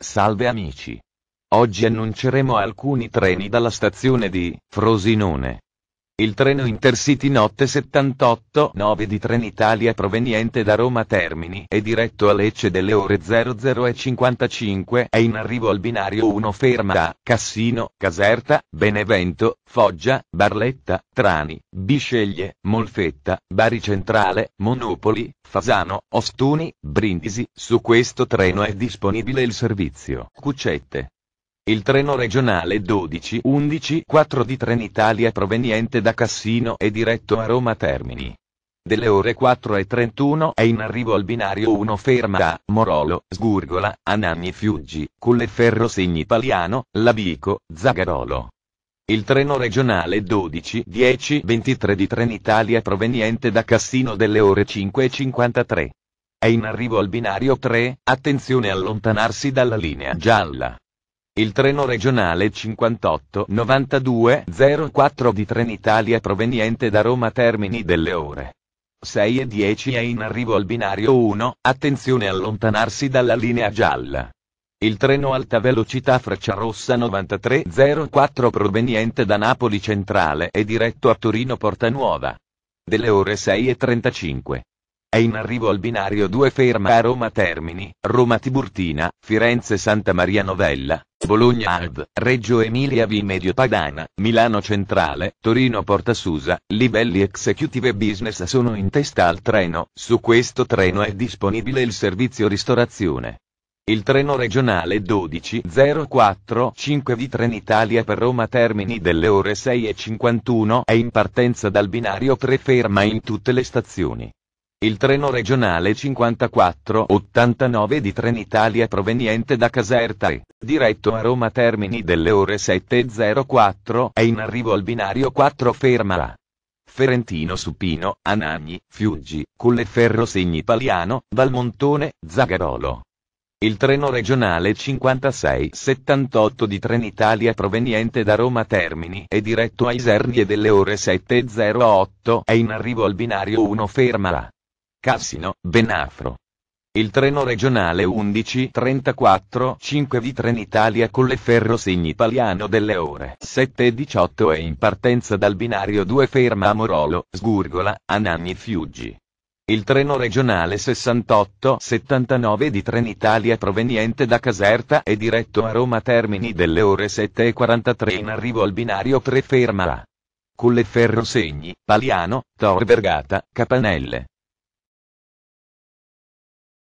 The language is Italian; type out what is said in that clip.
Salve amici. Oggi annunceremo alcuni treni dalla stazione di Frosinone. Il treno Intercity Notte 78-9 di Trenitalia proveniente da Roma Termini e diretto a Lecce delle ore 00.55 è in arrivo al binario 1 ferma a Cassino, Caserta, Benevento, Foggia, Barletta, Trani, Bisceglie, Molfetta, Bari Centrale, Monopoli, Fasano, Ostuni, Brindisi. Su questo treno è disponibile il servizio Cuccette. Il treno regionale 12-11-4 di Trenitalia proveniente da Cassino è diretto a Roma Termini. Delle ore 4.31 è in arrivo al binario 1 ferma a Morolo, Sgurgola, Anagni Fiuggi, Colleferro Segni Paliano, Labico, Zagarolo. Il treno regionale 12-10-23 di Trenitalia proveniente da Cassino delle ore 5.53. È in arrivo al binario 3, attenzione allontanarsi dalla linea gialla. Il treno regionale 589204 di Trenitalia proveniente da Roma termini delle ore 6 e 10 è in arrivo al binario 1, attenzione allontanarsi dalla linea gialla. Il treno alta velocità freccia Frecciarossa 9304 proveniente da Napoli Centrale è diretto a Torino Porta Nuova. Delle ore 6 e 35. È in arrivo al binario 2 ferma a Roma Termini, Roma Tiburtina, Firenze Santa Maria Novella, Bologna Alb, Reggio Emilia V Medio Padana, Milano Centrale, Torino Porta Susa, livelli executive business sono in testa al treno, su questo treno è disponibile il servizio ristorazione. Il treno regionale 12045 di Trenitalia per Roma Termini delle ore 6.51 è in partenza dal binario 3 ferma in tutte le stazioni. Il treno regionale 54-89 di Trenitalia proveniente da Caserta e diretto a Roma Termini delle ore 7.04 è in arrivo al binario 4 ferma a Ferentino Supino, Anagni, Fiuggi, Colleferro Segni Paliano, Valmontone, Zagarolo. Il treno regionale 5678 di Trenitalia proveniente da Roma Termini e diretto a Isernie delle ore 7.08 è in arrivo al binario 1 ferma a Cassino, Benafro. Il treno regionale 1134 5 di Trenitalia con Colleferro Segni Paliano delle ore 7 e 18 è in partenza dal binario 2 ferma a Morolo, Sgurgola, Anagni Fiuggi. Il treno regionale 68-79 di Trenitalia proveniente da Caserta è diretto a Roma Termini delle ore 7 e 43 in arrivo al binario 3 ferma a Colleferro Segni, Paliano, Tor Vergata, Capanelle.